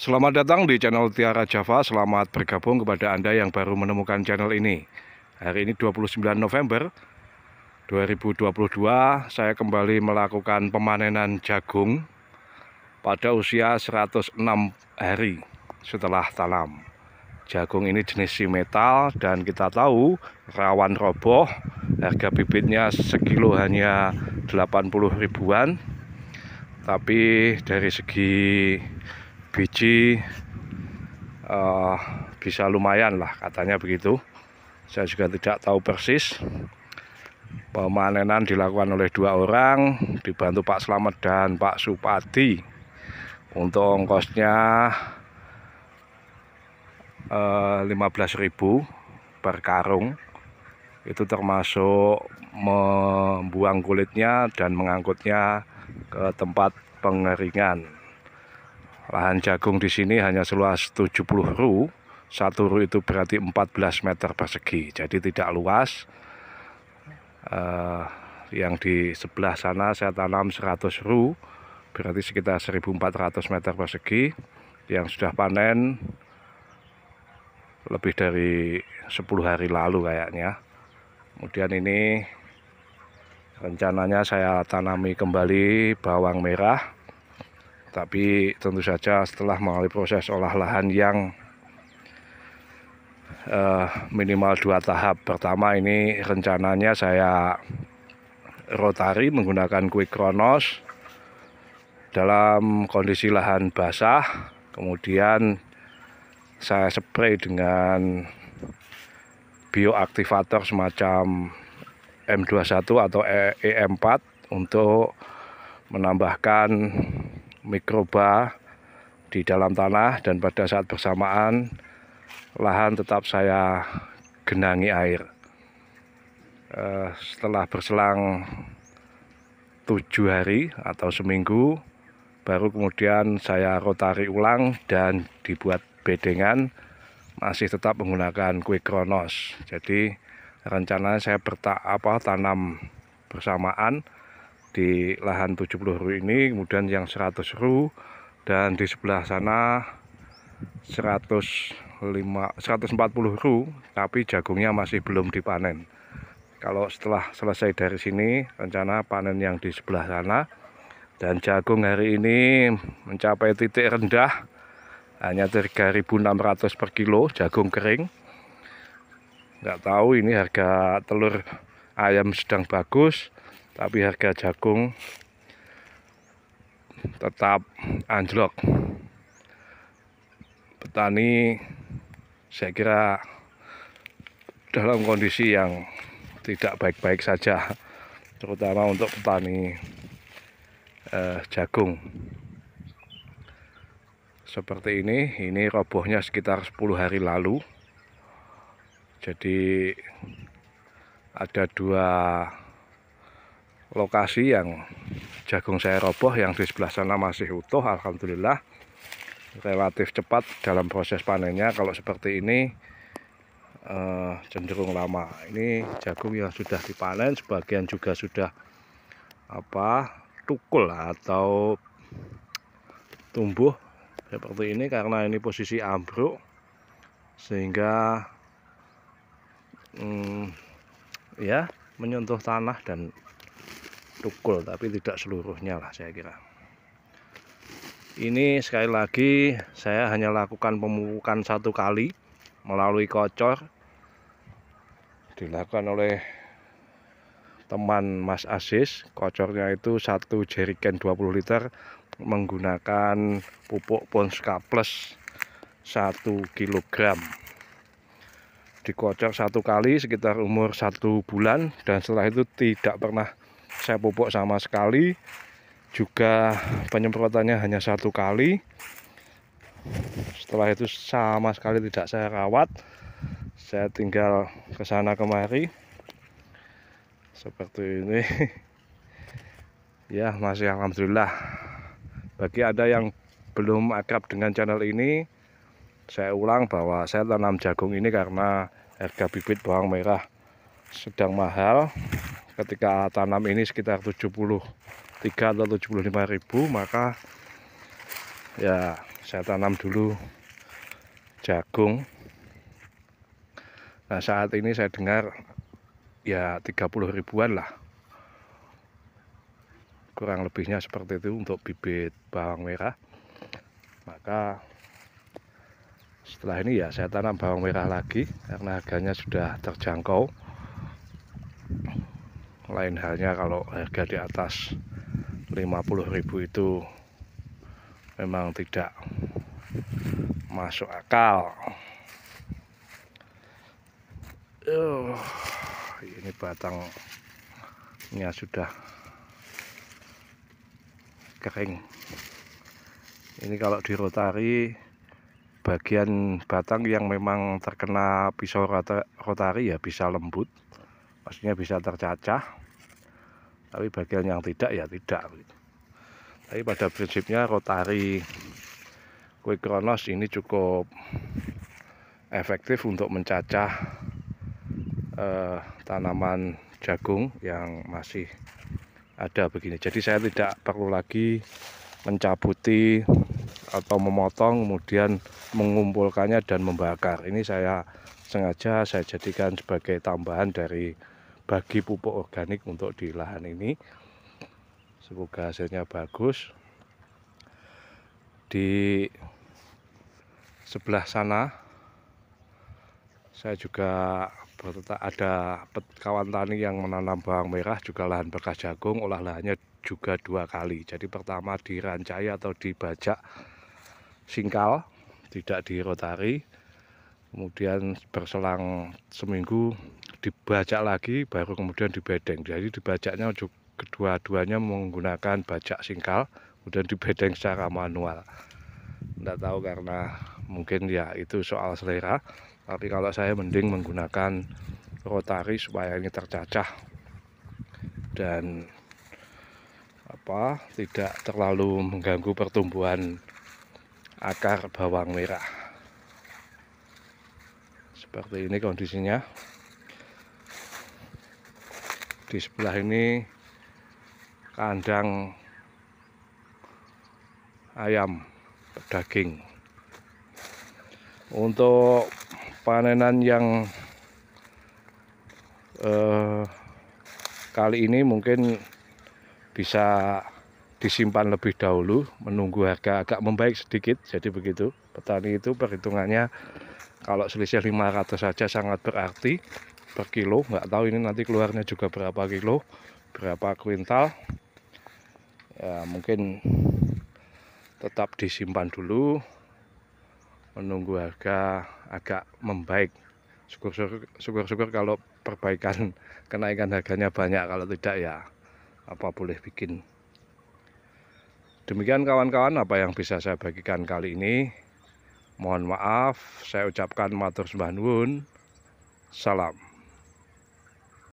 Selamat datang di channel Tiara Java. Selamat bergabung kepada Anda yang baru menemukan channel ini. Hari ini 29 November 2022, saya kembali melakukan pemanenan jagung pada usia 106 hari setelah tanam. Jagung ini jenis metal dan kita tahu rawan roboh. Harga bibitnya sekilo hanya 80 ribuan. Tapi dari segi biji uh, bisa lumayan lah katanya begitu saya juga tidak tahu persis pemanenan dilakukan oleh dua orang dibantu Pak Slamet dan Pak Supati untuk ongkosnya eh, 15.000 per karung itu termasuk membuang kulitnya dan mengangkutnya ke tempat pengeringan Lahan jagung di sini hanya seluas 70 ru. Satu ru itu berarti 14 meter persegi. Jadi tidak luas. Uh, yang di sebelah sana saya tanam 100 ru. Berarti sekitar 1400 meter persegi. Yang sudah panen lebih dari 10 hari lalu kayaknya. Kemudian ini rencananya saya tanami kembali bawang merah tapi tentu saja setelah melalui proses olah lahan yang uh, minimal dua tahap pertama ini rencananya saya rotari menggunakan quick kronos dalam kondisi lahan basah kemudian saya spray dengan bioaktivator semacam M21 atau e e EM4 untuk menambahkan mikroba di dalam tanah dan pada saat bersamaan lahan tetap saya genangi air eh, setelah berselang tujuh hari atau seminggu baru kemudian saya rotari ulang dan dibuat bedengan masih tetap menggunakan kue kronos jadi rencana saya bertak apa tanam bersamaan di lahan 70 ru ini kemudian yang 100 ru dan di sebelah sana 105 140 ru tapi jagungnya masih belum dipanen kalau setelah selesai dari sini rencana panen yang di sebelah sana dan jagung hari ini mencapai titik rendah hanya 3.600 per kilo jagung kering nggak tahu ini harga telur ayam sedang bagus tapi harga jagung tetap anjlok petani saya kira dalam kondisi yang tidak baik-baik saja terutama untuk petani eh, jagung seperti ini ini robohnya sekitar 10 hari lalu jadi ada dua lokasi yang jagung saya roboh yang di sebelah sana masih utuh Alhamdulillah relatif cepat dalam proses panennya kalau seperti ini eh, cenderung lama ini jagung yang sudah dipanen sebagian juga sudah apa tukul atau tumbuh seperti ini karena ini posisi ambruk sehingga hmm, ya menyentuh tanah dan tukul tapi tidak seluruhnya lah saya kira ini sekali lagi saya hanya lakukan pemupukan satu kali melalui kocor dilakukan oleh teman Mas Asis kocornya itu satu jeriken 20 liter menggunakan pupuk Ponska Plus 1 kg dikocor satu kali sekitar umur satu bulan dan setelah itu tidak pernah saya pupuk sama sekali juga penyemprotannya hanya satu kali setelah itu sama sekali tidak saya rawat saya tinggal ke sana kemari seperti ini ya masih alhamdulillah bagi ada yang belum akrab dengan channel ini saya ulang bahwa saya tanam jagung ini karena harga bibit bawang merah sedang mahal ketika tanam ini sekitar 73 atau 75 ribu maka ya saya tanam dulu jagung nah saat ini saya dengar ya 30 ribuan lah kurang lebihnya seperti itu untuk bibit bawang merah maka setelah ini ya saya tanam bawang merah lagi karena harganya sudah terjangkau lain halnya kalau harga di atas 50.000 itu memang tidak masuk akal uh, ini batangnya sudah kering ini kalau di rotari bagian batang yang memang terkena pisau rotari ya bisa lembut maksudnya bisa tercacah tapi bagian yang tidak ya tidak tapi pada prinsipnya rotari quick kronos ini cukup efektif untuk mencacah eh, tanaman jagung yang masih ada begini jadi saya tidak perlu lagi mencabuti atau memotong kemudian mengumpulkannya dan membakar ini saya sengaja saya jadikan sebagai tambahan dari bagi pupuk organik untuk di lahan ini semoga hasilnya bagus di sebelah sana saya juga ada kawan tani yang menanam bawang merah juga lahan bekas jagung olah lahannya juga dua kali jadi pertama di rancai atau di singkal tidak di rotari kemudian berselang seminggu dibaca lagi baru kemudian dibedeng jadi dibajaknya kedua-duanya menggunakan bajak singkal kemudian dibedeng secara manual tidak tahu karena mungkin ya itu soal selera tapi kalau saya mending menggunakan rotari supaya ini tercacah dan apa tidak terlalu mengganggu pertumbuhan akar bawang merah seperti ini kondisinya di sebelah ini kandang ayam daging untuk panenan yang eh, kali ini mungkin bisa disimpan lebih dahulu menunggu harga agak membaik sedikit jadi begitu petani itu perhitungannya kalau selisih 500 saja sangat berarti per kilo nggak tahu ini nanti keluarnya juga berapa kilo berapa kuintal ya mungkin tetap disimpan dulu menunggu harga agak membaik syukur-syukur kalau perbaikan kenaikan harganya banyak kalau tidak ya apa boleh bikin demikian kawan-kawan apa yang bisa saya bagikan kali ini mohon maaf saya ucapkan matur sembah salam